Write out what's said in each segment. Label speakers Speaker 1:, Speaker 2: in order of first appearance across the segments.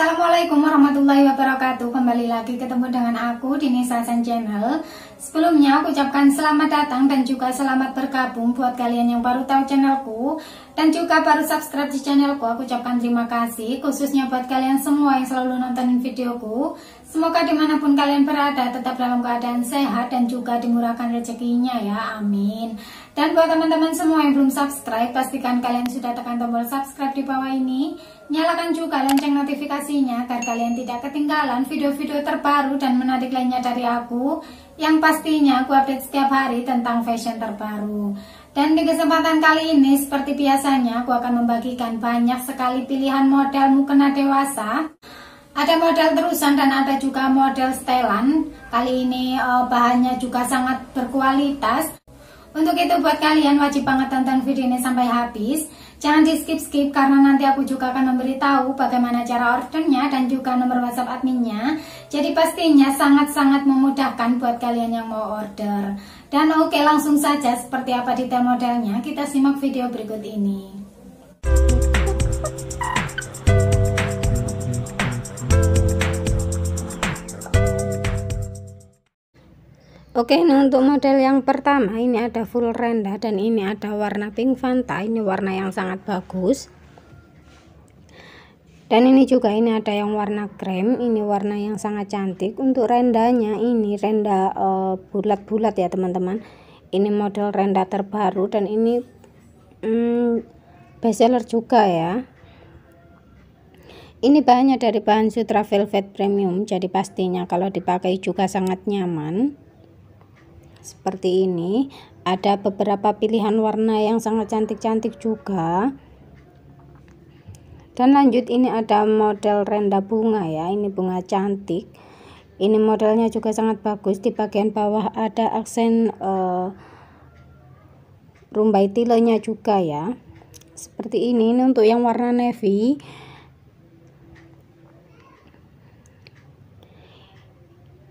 Speaker 1: Assalamualaikum warahmatullahi wabarakatuh Kembali lagi ketemu dengan aku di Nisa San Channel Sebelumnya aku ucapkan selamat datang dan juga selamat bergabung Buat kalian yang baru tahu channelku Dan juga baru subscribe di channelku Aku ucapkan terima kasih Khususnya buat kalian semua yang selalu nontonin videoku Semoga dimanapun kalian berada tetap dalam keadaan sehat dan juga dimurahkan rezekinya ya, amin. Dan buat teman-teman semua yang belum subscribe, pastikan kalian sudah tekan tombol subscribe di bawah ini. Nyalakan juga lonceng notifikasinya agar kalian tidak ketinggalan video-video terbaru dan menarik lainnya dari aku. Yang pastinya aku update setiap hari tentang fashion terbaru. Dan di kesempatan kali ini seperti biasanya aku akan membagikan banyak sekali pilihan model mukena dewasa ada model terusan dan ada juga model setelan. Kali ini uh, bahannya juga sangat berkualitas. Untuk itu buat kalian wajib banget tonton video ini sampai habis. Jangan di skip-skip karena nanti aku juga akan memberitahu bagaimana cara ordernya dan juga nomor WhatsApp adminnya. Jadi pastinya sangat-sangat memudahkan buat kalian yang mau order. Dan oke okay, langsung saja seperti apa detail modelnya kita simak video berikut ini. Oke, ini nah untuk model yang pertama ini ada full renda dan ini ada warna pink fanta. Ini warna yang sangat bagus. Dan ini juga ini ada yang warna krem, ini warna yang sangat cantik. Untuk rendanya ini renda eh, bulat-bulat uh, ya, teman-teman. Ini model renda terbaru dan ini hmm, bestseller juga ya. Ini bahannya dari bahan sutra velvet premium, jadi pastinya kalau dipakai juga sangat nyaman seperti ini ada beberapa pilihan warna yang sangat cantik-cantik juga dan lanjut ini ada model renda bunga ya ini bunga cantik ini modelnya juga sangat bagus di bagian bawah ada aksen uh, rumbai tilenya juga ya seperti ini ini untuk yang warna navy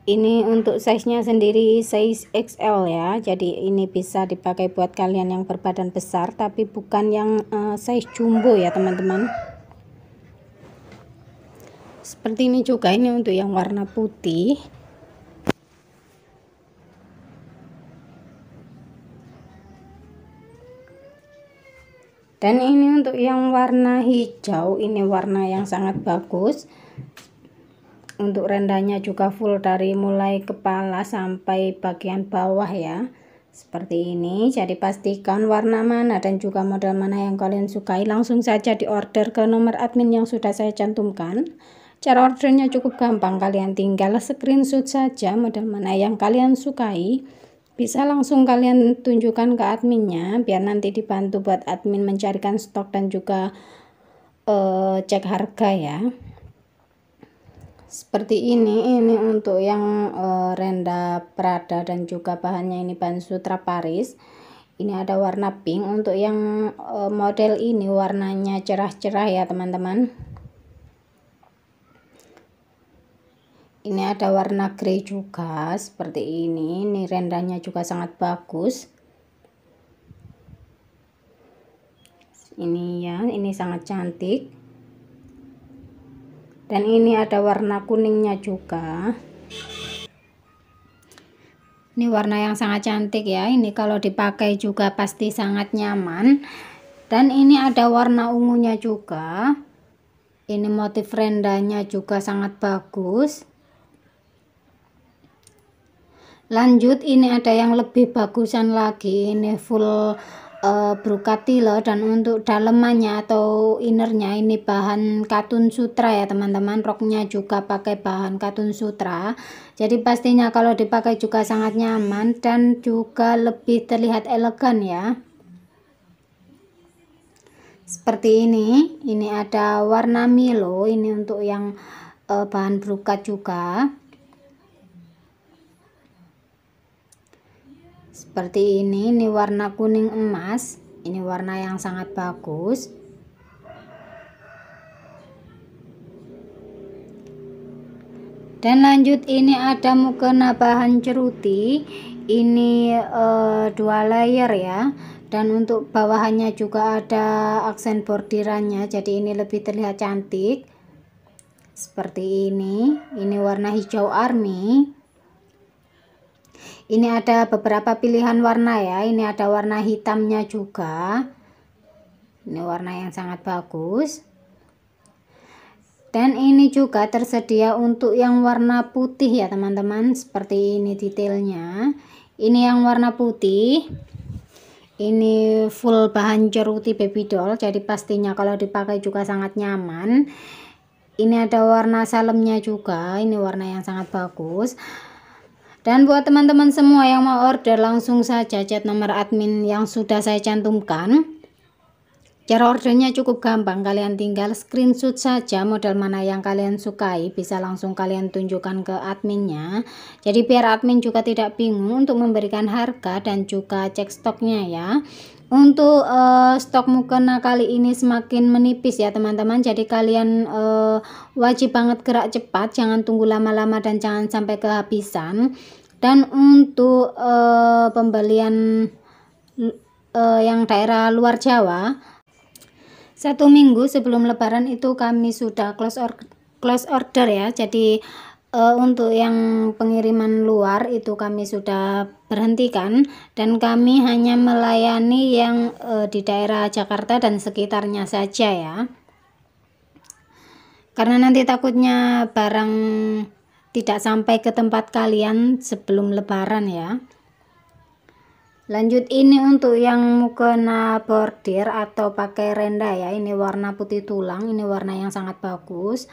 Speaker 1: ini untuk size-nya sendiri size XL ya jadi ini bisa dipakai buat kalian yang berbadan besar tapi bukan yang uh, size jumbo ya teman-teman seperti ini juga ini untuk yang warna putih dan ini untuk yang warna hijau ini warna yang sangat bagus untuk rendahnya juga full dari mulai kepala sampai bagian bawah ya seperti ini jadi pastikan warna mana dan juga model mana yang kalian sukai langsung saja di order ke nomor admin yang sudah saya cantumkan cara ordernya cukup gampang kalian tinggal screenshot saja model mana yang kalian sukai bisa langsung kalian tunjukkan ke adminnya biar nanti dibantu buat admin mencarikan stok dan juga uh, cek harga ya seperti ini ini untuk yang e, renda Prada dan juga bahannya ini bahan sutra Paris ini ada warna pink untuk yang e, model ini warnanya cerah-cerah ya teman-teman ini ada warna grey juga seperti ini ini rendahnya juga sangat bagus ini ya ini sangat cantik dan ini ada warna kuningnya juga ini warna yang sangat cantik ya ini kalau dipakai juga pasti sangat nyaman dan ini ada warna ungunya juga ini motif rendanya juga sangat bagus lanjut ini ada yang lebih bagusan lagi ini full uh, eh, brokati dan untuk dalemannya atau innernya ini bahan katun sutra ya teman-teman roknya juga pakai bahan katun sutra jadi pastinya kalau dipakai juga sangat nyaman dan juga lebih terlihat elegan ya seperti ini ini ada warna milo ini untuk yang uh, bahan brokat juga seperti ini ini warna kuning emas ini warna yang sangat bagus dan lanjut ini ada mukena bahan ceruti ini e, dua layer ya dan untuk bawahannya juga ada aksen bordirannya jadi ini lebih terlihat cantik seperti ini ini warna hijau army ini ada beberapa pilihan warna ya ini ada warna hitamnya juga ini warna yang sangat bagus dan ini juga tersedia untuk yang warna putih ya teman-teman seperti ini detailnya ini yang warna putih ini full bahan ceruti baby doll jadi pastinya kalau dipakai juga sangat nyaman ini ada warna salemnya juga ini warna yang sangat bagus dan buat teman-teman semua yang mau order langsung saja chat nomor admin yang sudah saya cantumkan. Cara ordernya cukup gampang, kalian tinggal screenshot saja model mana yang kalian sukai, bisa langsung kalian tunjukkan ke adminnya. Jadi biar admin juga tidak bingung untuk memberikan harga dan juga cek stoknya ya untuk uh, stok mukena kali ini semakin menipis ya teman-teman jadi kalian uh, wajib banget gerak cepat jangan tunggu lama-lama dan jangan sampai kehabisan dan untuk uh, pembelian uh, yang daerah luar Jawa satu minggu sebelum lebaran itu kami sudah close order close order ya jadi uh, untuk yang pengiriman luar itu kami sudah berhentikan dan kami hanya melayani yang uh, di daerah Jakarta dan sekitarnya saja ya. Karena nanti takutnya barang tidak sampai ke tempat kalian sebelum lebaran ya. Lanjut ini untuk yang mukena bordir atau pakai renda ya. Ini warna putih tulang, ini warna yang sangat bagus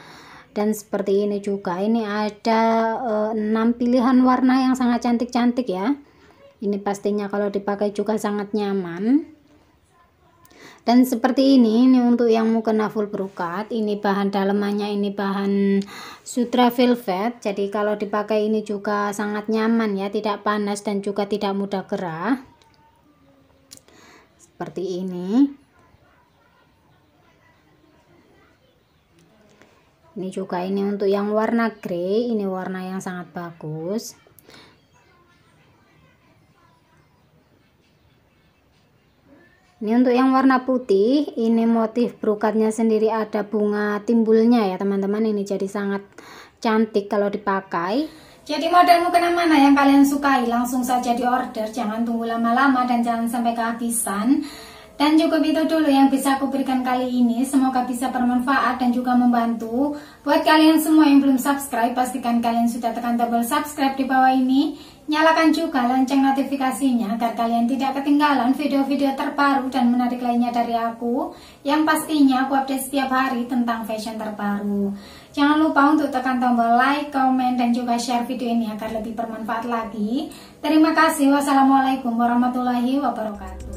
Speaker 1: dan seperti ini juga ini ada eh, enam pilihan warna yang sangat cantik-cantik ya ini pastinya kalau dipakai juga sangat nyaman dan seperti ini ini untuk yang mau kena full brokat ini bahan dalemannya ini bahan sutra velvet jadi kalau dipakai ini juga sangat nyaman ya tidak panas dan juga tidak mudah gerah seperti ini ini juga ini untuk yang warna grey ini warna yang sangat bagus Ini untuk yang warna putih, ini motif brokatnya sendiri ada bunga timbulnya ya teman-teman. Ini jadi sangat cantik kalau dipakai. Jadi model mukena mana yang kalian sukai langsung saja di order. Jangan tunggu lama-lama dan jangan sampai kehabisan. Dan cukup itu dulu yang bisa aku berikan kali ini. Semoga bisa bermanfaat dan juga membantu. Buat kalian semua yang belum subscribe, pastikan kalian sudah tekan tombol subscribe di bawah ini. Nyalakan juga lonceng notifikasinya agar kalian tidak ketinggalan video-video terbaru dan menarik lainnya dari aku. Yang pastinya aku update setiap hari tentang fashion terbaru. Jangan lupa untuk tekan tombol like, komen, dan juga share video ini agar lebih bermanfaat lagi. Terima kasih. Wassalamualaikum warahmatullahi wabarakatuh.